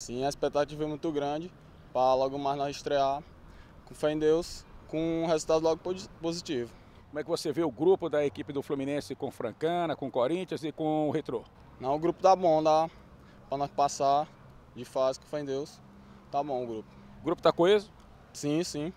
Sim, a expectativa é muito grande para logo mais nós estrear, com fé em Deus, com um resultado logo positivo. Como é que você vê o grupo da equipe do Fluminense com Francana, com Corinthians e com o Retrô? Não, o grupo tá bom, dá tá? para nós passar de fase, com fé em Deus. Tá bom o grupo. O grupo tá coeso? Sim, sim.